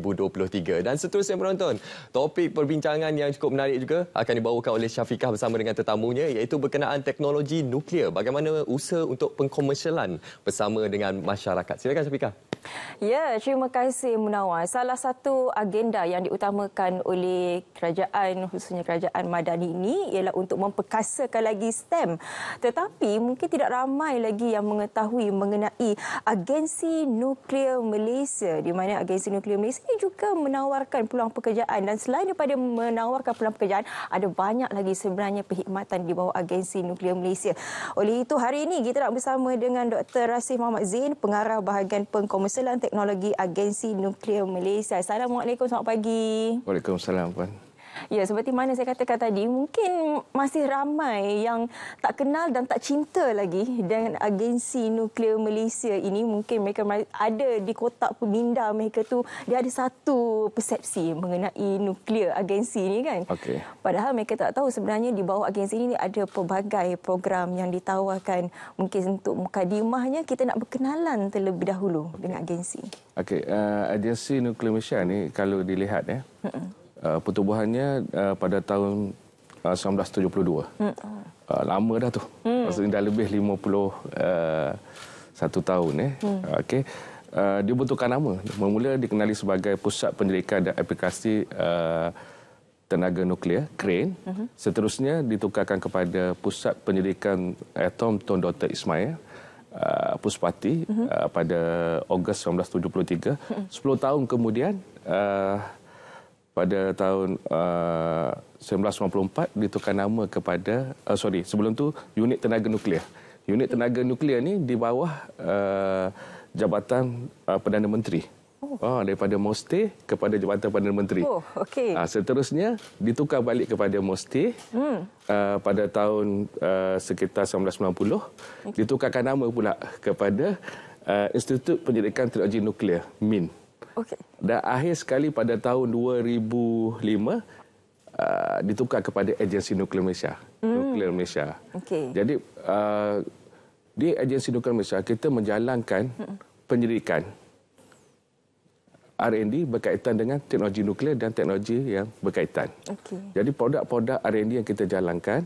2023. Dan seterusnya penonton, topik perbincangan yang cukup menarik juga akan dibawakan oleh Syafiqah bersama dengan tetamunya iaitu berkenaan teknologi nuklear. Bagaimana usaha untuk pengkomersialan bersama dengan masyarakat. Silakan Syafiqah. Ya, terima kasih Munawar. Salah satu agenda yang diutamakan oleh kerajaan khususnya kerajaan Madani ini ialah untuk memperkasakan lagi STEM. Tetapi mungkin tidak ramai lagi yang mengetahui mengenai Agensi Nuklear Malaysia di mana Agensi Nuklear Malaysia ini juga menawarkan peluang pekerjaan dan selain daripada menawarkan peluang pekerjaan ada banyak lagi sebenarnya perkhidmatan di bawah agensi nuklear Malaysia. Oleh itu hari ini kita nak bersama dengan Dr. Rasif Muhammad Zain pengarah bahagian pengkomersialan teknologi agensi nuklear Malaysia. Assalamualaikum selamat pagi. Waalaikumsalam puan. Ya, seperti mana saya katakan tadi, mungkin masih ramai yang tak kenal dan tak cinta lagi dengan agensi nuklear Malaysia ini. Mungkin mereka ada di kotak peminda mereka tu dia ada satu persepsi mengenai nuklear agensi ini kan. Okay. Padahal mereka tak tahu sebenarnya di bawah agensi ini ada pelbagai program yang ditawarkan mungkin untuk mukadimahnya kita nak berkenalan terlebih dahulu dengan agensi. Okey, uh, agensi nuklear Malaysia ni kalau dilihat ya. uh uh, pertubuhannya uh, pada tahun uh, 1972. Hmm. Uh, lama dah tu. Hmm. Maksudnya dah lebih 50 uh, satu tahun eh. Hmm. Okey. Uh, dia butuhkan nama. Mula dikenali sebagai pusat penyelidikan dan aplikasi uh, tenaga nuklear crane uh-huh. seterusnya ditukarkan kepada pusat penyelidikan atom eh, Tun Dr Ismail uh, Puspati uh-huh. uh, pada Ogos 1973 uh-huh. 10 tahun kemudian uh, pada tahun uh, 1994 ditukar nama kepada uh, sorry sebelum tu unit tenaga nuklear. Unit tenaga nuklear ni di bawah uh, jabatan uh, Perdana Menteri. Oh. oh daripada Moste kepada Jabatan Perdana Menteri. Oh okey. Uh, seterusnya ditukar balik kepada Moste hmm. uh, pada tahun uh, sekitar 1990 okay. ditukarkan nama pula kepada uh, Institut Penyelidikan Teknologi Nuklear MIN. Hmm. Okey. Dan akhir sekali pada tahun 2005 uh, ditukar kepada agensi nuklear Malaysia. Mm. Nuklear Malaysia. Okey. Jadi uh, di agensi nuklear Malaysia kita menjalankan mm. penyelidikan R&D berkaitan dengan teknologi nuklear dan teknologi yang berkaitan. Okey. Jadi produk-produk R&D yang kita jalankan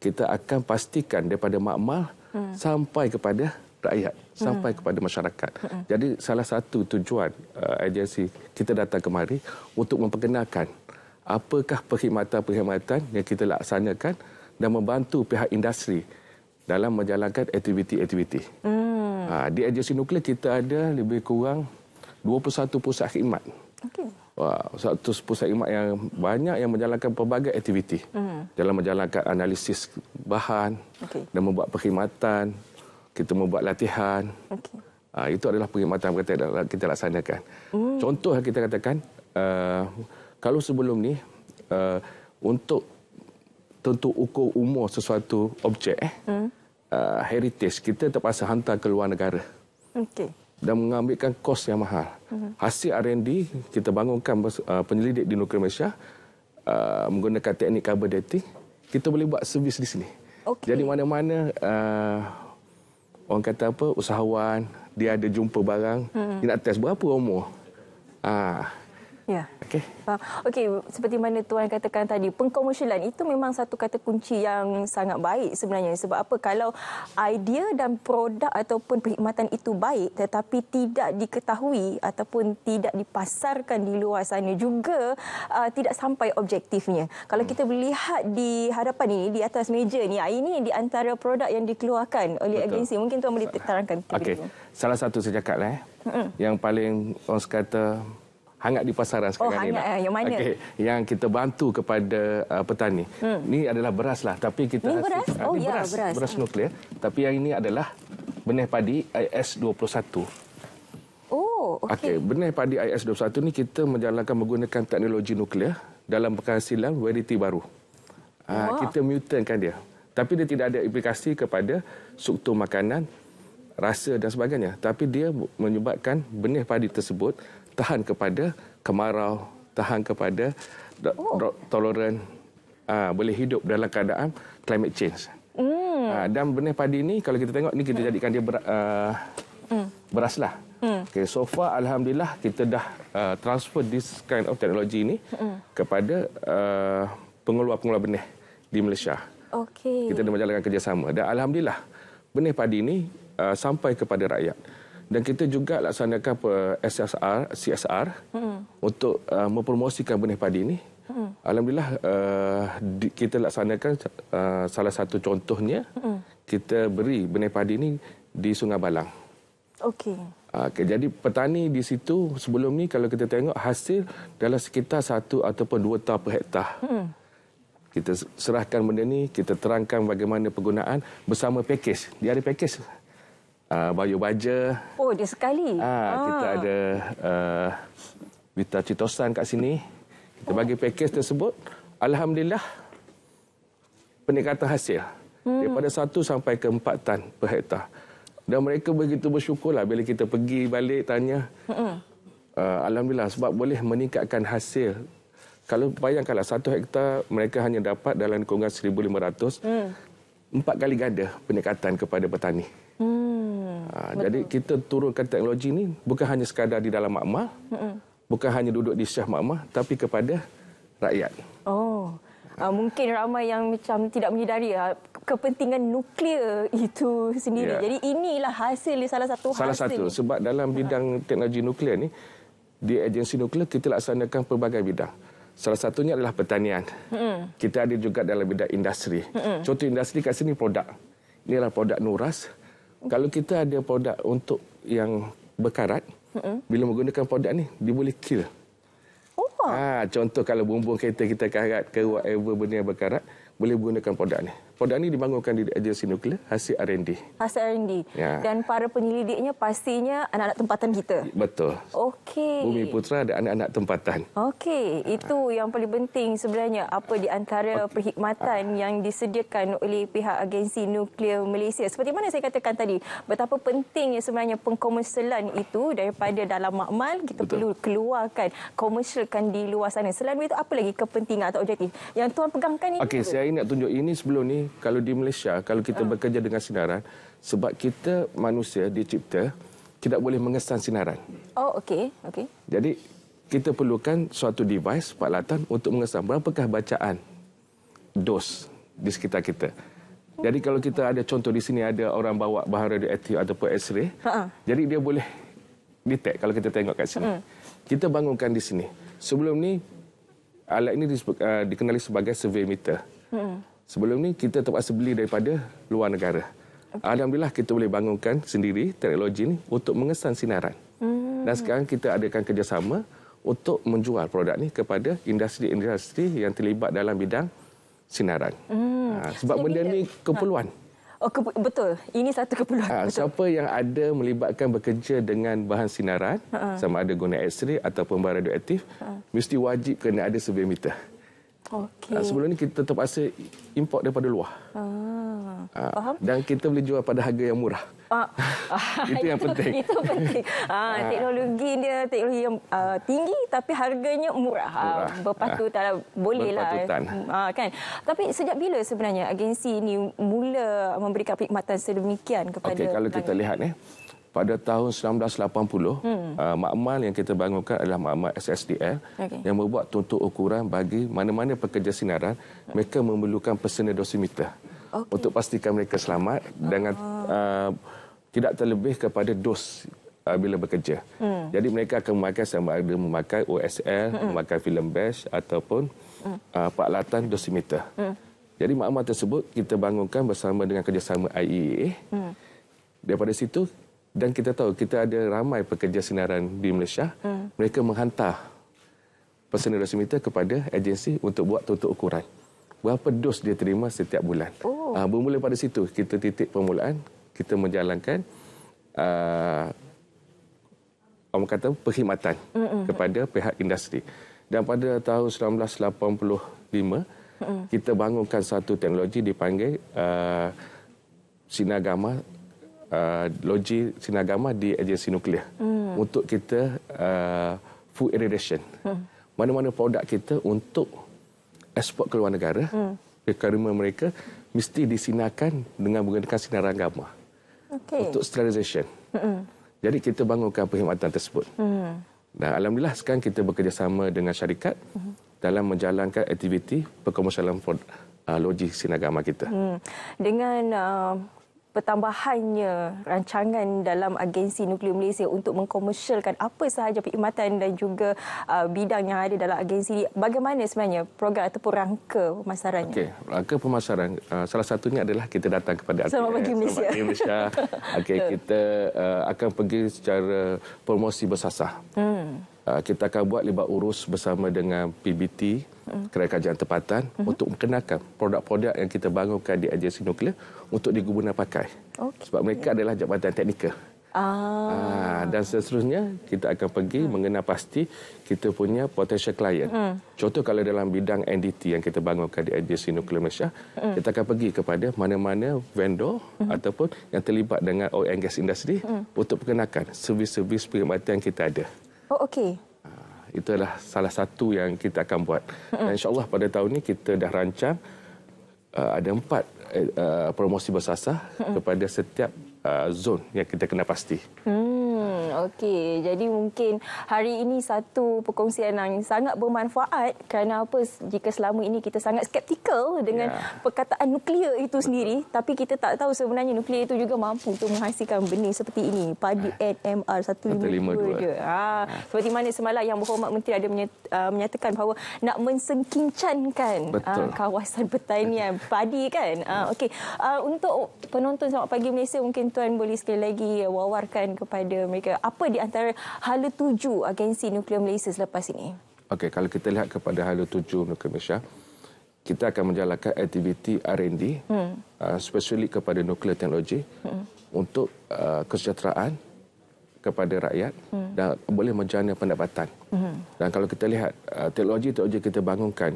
kita akan pastikan daripada makmal hmm. sampai kepada rakyat sampai kepada masyarakat. Jadi salah satu tujuan uh, agensi kita datang kemari untuk memperkenalkan apakah perkhidmatan-perkhidmatan yang kita laksanakan dan membantu pihak industri dalam menjalankan aktiviti-aktiviti. Hmm. Uh, di agensi nuklear kita ada lebih kurang 21 pusat khidmat. Okay. Wah, satu pusat khidmat yang banyak yang menjalankan pelbagai aktiviti hmm. dalam menjalankan analisis bahan okay. dan membuat perkhidmatan kita membuat latihan. Okay. Uh, ah, itu adalah perkhidmatan kita, kita laksanakan. Mm. Contoh yang kita katakan, uh, kalau sebelum ni uh, untuk tentu ukur umur sesuatu objek, eh, mm. uh, heritage, kita terpaksa hantar ke luar negara. Okay. Dan mengambilkan kos yang mahal. Mm. Hasil R&D, kita bangunkan uh, penyelidik di Nuklear Malaysia uh, menggunakan teknik carbon dating, kita boleh buat servis di sini. Okay. Jadi mana-mana uh, orang kata apa usahawan dia ada jumpa barang hmm. dia nak test berapa umur ah ya yeah. Okey. Okey, seperti mana tuan katakan tadi, pengkomersialan itu memang satu kata kunci yang sangat baik sebenarnya. Sebab apa? Kalau idea dan produk ataupun perkhidmatan itu baik tetapi tidak diketahui ataupun tidak dipasarkan di luar sana juga uh, tidak sampai objektifnya. Kalau hmm. kita melihat di hadapan ini, di atas meja ini, ini di antara produk yang dikeluarkan oleh Betul. agensi. Mungkin tuan boleh terangkan. Okey. Salah satu sejak eh. Mm-hmm. Yang paling orang kata hangat di pasaran sekarang oh, ni. Oh, yang mana? Okay. Yang kita bantu kepada uh, petani. Hmm. Ini adalah beras lah. Tapi kita ini beras? Hasil, ah, oh, ini ya, beras. beras. Beras nuklear. Tapi yang ini adalah benih padi IS-21. Oh, okey. Okay. Benih padi IS-21 ni kita menjalankan menggunakan teknologi nuklear dalam penghasilan variety baru. Ha, ah, wow. Kita mutantkan dia. Tapi dia tidak ada implikasi kepada struktur makanan, rasa dan sebagainya. Tapi dia menyebabkan benih padi tersebut tahan kepada kemarau, tahan kepada oh. toleran uh, boleh hidup dalam keadaan climate change. Mm. Uh, dan benih padi ini kalau kita tengok ini kita hmm. jadikan dia ber, uh, ah, mm. beraslah. Mm. Okay, so far alhamdulillah kita dah uh, transfer this kind of technology ini mm. kepada pengeluar-pengeluar benih di Malaysia. Okay. Kita dah menjalankan kerjasama dan alhamdulillah benih padi ini uh, sampai kepada rakyat dan kita juga laksanakan SSR, CSR hmm. untuk uh, mempromosikan benih padi ini. Hmm. Alhamdulillah uh, di, kita laksanakan uh, salah satu contohnya hmm. kita beri benih padi ini di Sungai Balang. Okey. Ah, okay, jadi petani di situ sebelum ni kalau kita tengok hasil dalam sekitar satu ataupun dua tahap per hektar. Hmm. Kita serahkan benda ni, kita terangkan bagaimana penggunaan bersama pakej. Dia ada pakej uh, bayu baja. Oh, dia sekali. Uh, ah. Kita ah. ada uh, ah, Vita Citosan kat sini. Kita oh. bagi pakej tersebut. Alhamdulillah, peningkatan hasil. Hmm. Daripada satu sampai ke empat tan per hektar. Dan mereka begitu bersyukur lah bila kita pergi balik tanya. Hmm. Uh, Alhamdulillah, sebab boleh meningkatkan hasil. Kalau bayangkanlah satu hektar mereka hanya dapat dalam kurungan 1,500. Hmm. Empat kali ganda peningkatan kepada petani. Hmm, ha, jadi kita turunkan teknologi ini bukan hanya sekadar di dalam makmah, hmm. bukan hanya duduk di syah makmah, tapi kepada rakyat. Oh, ha. mungkin ramai yang macam tidak menyedari uh, kepentingan nuklear itu sendiri. Ya. Jadi inilah hasil salah satu. hasil. Salah satu ini. sebab dalam bidang ha. teknologi nuklear ini di agensi nuklear kita laksanakan pelbagai bidang. Salah satunya adalah pertanian. Hmm. Kita ada juga dalam bidang industri. Hmm. Contoh industri kat sini produk. ini adalah produk Nuras. Kalau kita ada produk untuk yang berkarat, mm-hmm. bila menggunakan produk ni, dia boleh kill. Oh. Ha, contoh kalau bumbung kereta kita karat ke whatever benda yang berkarat, boleh gunakan produk ni produk ini dibangunkan di agensi nuklear hasil R&D. Hasil R&D. Ya. Dan para penyelidiknya pastinya anak-anak tempatan kita. Betul. Okey. Bumi Putra ada anak-anak tempatan. Okey, itu ha. yang paling penting sebenarnya apa di antara okay. perkhidmatan ha. yang disediakan oleh pihak agensi nuklear Malaysia. Seperti mana saya katakan tadi, betapa pentingnya sebenarnya pengkomersialan itu daripada dalam makmal kita Betul. perlu keluarkan, komersialkan di luar sana. Selain itu apa lagi kepentingan atau objektif yang tuan pegangkan ini? Okey, saya nak tunjuk ini sebelum ni kalau di Malaysia, kalau kita ah. bekerja dengan sinaran, sebab kita manusia dicipta tidak boleh mengesan sinaran. Oh, okey. okay. Jadi, kita perlukan suatu device, peralatan untuk mengesan. Berapakah bacaan dos di sekitar kita? Jadi kalau kita ada contoh di sini ada orang bawa bahara di atau ataupun X-ray. ha Jadi dia boleh detect kalau kita tengok kat sini. Hmm. Kita bangunkan di sini. Sebelum ni alat ini eh, dikenali sebagai survey meter. Hmm sebelum ni kita terpaksa beli daripada luar negara. Okay. Alhamdulillah kita boleh bangunkan sendiri teknologi ini untuk mengesan sinaran. Hmm. Dan sekarang kita adakan kerjasama untuk menjual produk ni kepada industri-industri yang terlibat dalam bidang sinaran. Hmm. Ha, sebab Jadi benda ni ha. keperluan. Ha. Oh ke- betul. Ini satu keperluan. Ha, siapa yang ada melibatkan bekerja dengan bahan sinaran, ha sama ada guna X-ray ataupun bahan radioaktif, ha mesti wajib kena ada sebilimeter. meter. Okay. Ah, sebelum ini kita terpaksa import daripada luar. Ah, ah, faham? Dan kita boleh jual pada harga yang murah. Ah, ah itu yang penting. Itu penting. Ah, teknologi dia teknologi yang uh, tinggi tapi harganya murah. murah. Berpatut ah, boleh lah. Eh. Ah, kan? Tapi sejak bila sebenarnya agensi ini mula memberikan perkhidmatan sedemikian kepada... Okay, kalau kita lihat, eh, pada tahun 1980, hmm. uh, makmal yang kita bangunkan adalah makmal SSDL okay. yang membuat tuntut ukuran bagi mana-mana pekerja sinaran, mereka memerlukan personal dosimeter okay. untuk pastikan mereka selamat dengan Uh, tidak terlebih kepada dos uh, bila bekerja. Hmm. Jadi mereka akan memakai sama ada memakai OSL, hmm. memakai film bash ataupun hmm. uh, peralatan dosimeter. Hmm. Jadi makmal tersebut kita bangunkan bersama dengan kerjasama IEA. Hmm. Daripada situ dan kita tahu kita ada ramai pekerja sinaran di Malaysia hmm. mereka menghantar personal dosimeter kepada agensi untuk buat tutup ukuran berapa dos dia terima setiap bulan oh. uh, bermula pada situ kita titik permulaan kita menjalankan uh, orang kata perkhidmatan hmm. kepada pihak industri dan pada tahun 1985 hmm. kita bangunkan satu teknologi dipanggil uh, ah, sinar gamma uh, loji sinagama di agensi nuklear hmm. untuk kita uh, food irradiation. Hmm. Mana-mana produk kita untuk ekspor ke luar negara, hmm. requirement mereka mesti disinarkan dengan menggunakan sinar agama okay. untuk sterilisation. Hmm. Jadi kita bangunkan perkhidmatan tersebut. Hmm. Dan Alhamdulillah sekarang kita bekerjasama dengan syarikat hmm. dalam menjalankan aktiviti perkomersialan produk. Uh, sinagama kita. Hmm. Dengan uh, pertambahannya rancangan dalam agensi nuklear Malaysia untuk mengkomersialkan apa sahaja perkhidmatan dan juga uh, bidang yang ada dalam agensi ini. Bagaimana sebenarnya program ataupun rangka pemasarannya? Okey, rangka pemasaran uh, salah satunya adalah kita datang kepada RTS. Selamat pagi Malaysia. Selamat pagi Malaysia. Okey, kita uh, akan pergi secara promosi bersasah. Hmm. Ah, kita akan buat lebat urus bersama dengan PBT hmm. Kerajaan kajian Tempatan uh hmm. -huh. untuk memperkenalkan produk-produk yang kita bangunkan di agensi nuklear untuk digunakan pakai. Okay. Sebab mereka adalah jabatan teknikal. Ah. Ah, dan seterusnya kita akan pergi hmm. mengenal pasti kita punya potential client hmm. contoh kalau dalam bidang NDT yang kita bangunkan di agensi nuklear Malaysia hmm. kita akan pergi kepada mana-mana vendor hmm. ataupun yang terlibat dengan oil and gas industry hmm. untuk perkenalkan servis-servis perkhidmatan kita ada Oh okey. Ah, itulah salah satu yang kita akan buat. Dan insya-Allah pada tahun ini kita dah rancang uh, ada empat uh, promosi bersasah kepada setiap uh, zon yang kita kena pasti. Hmm. Hmm, okey. Jadi mungkin hari ini satu perkongsian yang sangat bermanfaat kerana apa? Jika selama ini kita sangat skeptikal dengan ya. perkataan nuklear itu sendiri, tapi kita tak tahu sebenarnya nuklear itu juga mampu untuk menghasilkan benih seperti ini, padi NMR 152 dia. Ha, seperti mana semalam yang berhormat menteri ada ah, menyatakan bahawa nak mensengkincankan ah, Betul. kawasan pertanian padi kan. Ha, okey. untuk penonton selamat pagi Malaysia, mungkin tuan boleh sekali lagi wawarkan kepada mereka. Apa di antara hala tuju agensi nuklear Malaysia selepas ini? Okey, kalau kita lihat kepada hala tuju nuklear Malaysia, kita akan menjalankan aktiviti R&D, hmm. uh, especially kepada nuklear teknologi, hmm. untuk uh, kesejahteraan kepada rakyat hmm. dan boleh menjana pendapatan. Hmm. Dan kalau kita lihat, uh, teknologi-teknologi uh, kita bangunkan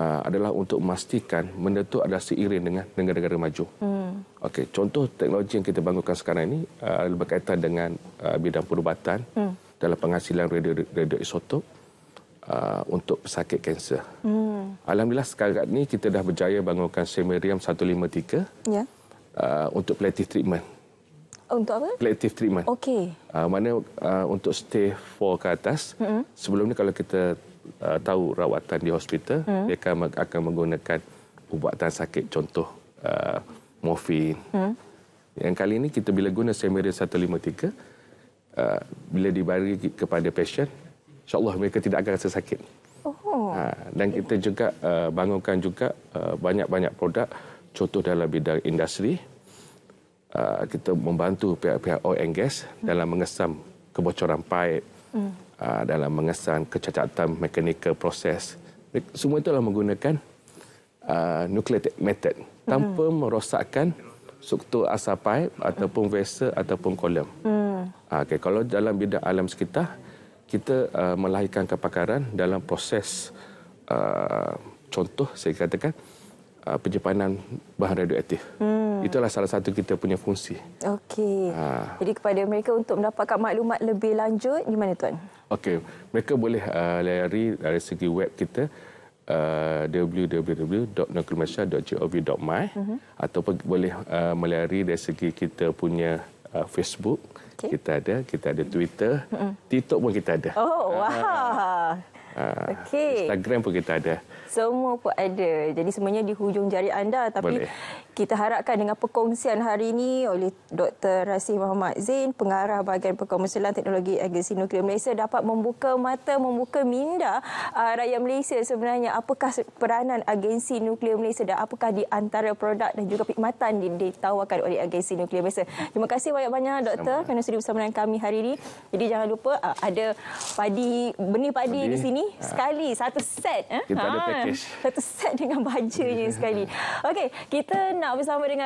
adalah untuk memastikan benda itu adalah seiring dengan negara-negara maju. Hmm. Okey, contoh teknologi yang kita bangunkan sekarang ini uh, berkaitan dengan uh, bidang perubatan hmm. dalam penghasilan radio radio isotop uh, untuk pesakit kanser. Hmm. Alhamdulillah sekarang ini kita dah berjaya bangunkan semerium 153 Yeah. Uh, untuk palliative treatment. Untuk apa? Palliative treatment. Okey. Uh, mana uh, untuk stage 4 ke atas. Hmm. Sebelum ni kalau kita uh, tahu rawatan di hospital, hmm. dia akan, akan menggunakan ubatan sakit contoh uh, morfin. Hmm. Yang kali ini kita bila guna Semeria 153, uh, bila diberi kepada pasien, insyaAllah mereka tidak akan rasa sakit. Oh. Ha, dan kita juga uh, bangunkan juga uh, banyak-banyak produk contoh dalam bidang industri. Uh, kita membantu pihak-pihak oil and gas hmm. dalam mengesam kebocoran pipe, hmm. Uh, dalam mengesan kecacatan mekanikal proses. Semua itu adalah menggunakan aa, uh, method tanpa hmm. merosakkan struktur asal pipe ataupun vessel ataupun kolam. Hmm. Ah, okay, kalau dalam bidang alam sekitar, kita aa, uh, melahirkan kepakaran dalam proses aa, contoh saya katakan uh, penyimpanan bahan radioaktif. Hmm. Itulah salah satu kita punya fungsi. Okey. Ha. Jadi kepada mereka untuk mendapatkan maklumat lebih lanjut, di mana tuan? Okey, mereka boleh uh, layari dari segi web kita uh, www.nuklemasya.gov.my uh-huh. Mhm. ataupun boleh uh, melayari dari segi kita punya uh, Facebook. Okay. Kita ada, kita ada Twitter, mm-hmm. TikTok pun kita ada. Oh, wah. Wow. Uh, ah. okay. Instagram pun kita ada. Semua pun ada. Jadi semuanya di hujung jari anda. Tapi Boleh. kita harapkan dengan perkongsian hari ini oleh Dr. Rasih Muhammad Zain, pengarah bahagian perkongsian teknologi agensi nuklear Malaysia dapat membuka mata, membuka minda uh, ah, rakyat Malaysia sebenarnya apakah peranan agensi nuklear Malaysia dan apakah di antara produk dan juga pikmatan ditawarkan oleh agensi nuklear Malaysia. Terima kasih banyak-banyak Dr. Sama. kerana sudah bersama dengan kami hari ini. Jadi jangan lupa uh, ada padi, benih padi, padi. di sini. Ha. Sekali, satu set. Eh? Kita ha. ada Satu set dengan bajanya sekali. Okey, kita nak bersama dengan